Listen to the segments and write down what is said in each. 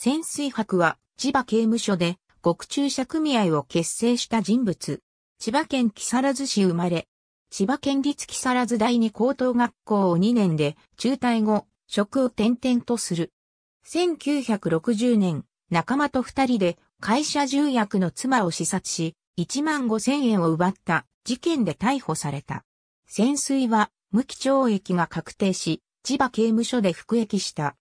潜水博は千葉刑務所で獄中者組合を結成した人物。千葉県木更津市生まれ。千葉県立木更津第二高等学校を2年で中退後、職を転々とする。1960年、仲間と2人で会社重役の妻を刺殺し、1万5千円を奪った事件で逮捕された。潜水は無期懲役が確定し、千葉刑務所で服役した。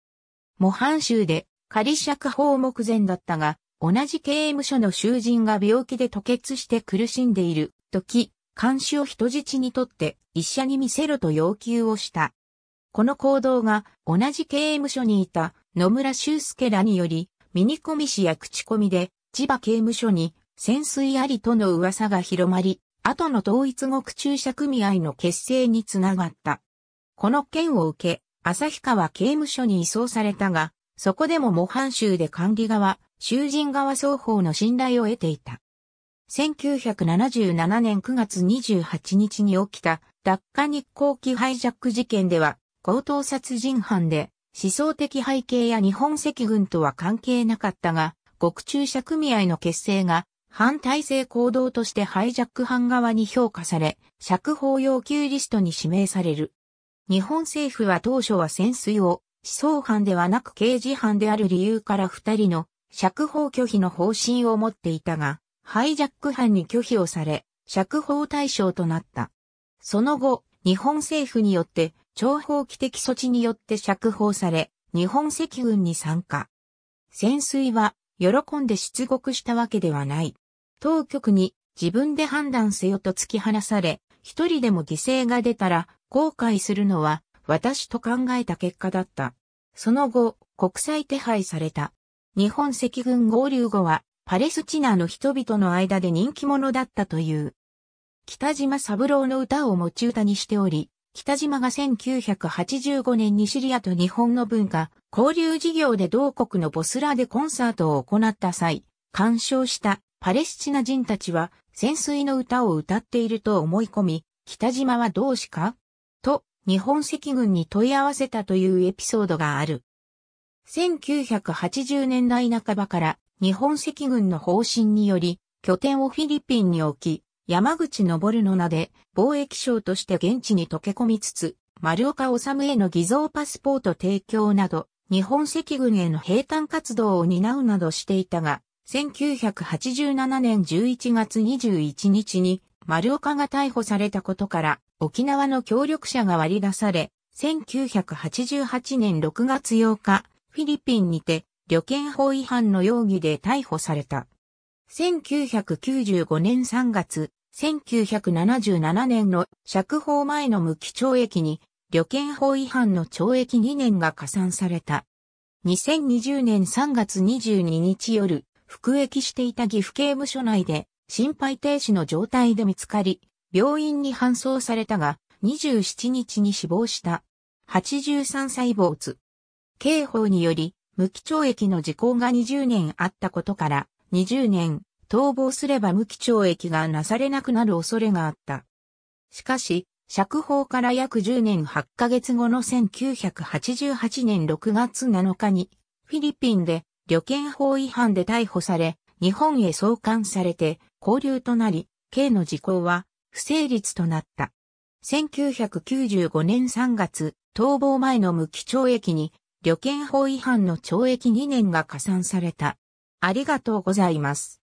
模範州で仮釈放目前だったが、同じ刑務所の囚人が病気で吐血して苦しんでいる時、監視を人質にとって医者に見せろと要求をした。この行動が同じ刑務所にいた野村修介らにより、ミニコミ氏や口コミで千葉刑務所に潜水ありとの噂が広まり、後の統一国注射組合の結成につながった。この件を受け、旭川刑務所に移送されたが、そこでも模範州で管理側、囚人側双方の信頼を得ていた。1977年9月28日に起きた脱火日航機ハイジャック事件では、強盗殺人犯で思想的背景や日本赤軍とは関係なかったが、獄中者組合の結成が反体制行動としてハイジャック犯側に評価され、釈放要求リストに指名される。日本政府は当初は潜水を思想犯ではなく刑事犯である理由から二人の釈放拒否の方針を持っていたが、ハイジャック犯に拒否をされ、釈放対象となった。その後、日本政府によって、超法規的措置によって釈放され、日本赤軍に参加。潜水は、喜んで出国したわけではない。当局に自分で判断せよと突き放され、一人でも犠牲が出たら後悔するのは私と考えた結果だった。その後、国際手配された。日本赤軍合流後は、パレスチナの人々の間で人気者だったという。北島三郎の歌を持ち歌にしており、北島が1985年にシリアと日本の文化、交流事業で同国のボスラーでコンサートを行った際、鑑賞したパレスチナ人たちは潜水の歌を歌っていると思い込み、北島はどうしかと日本赤軍に問い合わせたというエピソードがある。1980年代半ばから日本赤軍の方針により拠点をフィリピンに置き、山口登の名で貿易商として現地に溶け込みつつ、丸岡治への偽造パスポート提供など、日本赤軍への兵隊活動を担うなどしていたが、1987年11月21日に丸岡が逮捕されたことから、沖縄の協力者が割り出され、1988年6月8日、フィリピンにて旅券法違反の容疑で逮捕された。1995年3月、1977年の釈放前の無期懲役に旅券法違反の懲役2年が加算された。2020年3月22日夜、服役していた岐阜刑務所内で心肺停止の状態で見つかり、病院に搬送されたが、27日に死亡した。83歳没。刑法により、無期懲役の時効が20年あったことから、20年、逃亡すれば無期懲役がなされなくなる恐れがあった。しかし、釈放から約10年8ヶ月後の1988年6月7日に、フィリピンで旅券法違反で逮捕され、日本へ送還されて、交流となり、刑の時効は不成立となった。1995年3月、逃亡前の無期懲役に、旅券法違反の懲役2年が加算された。ありがとうございます。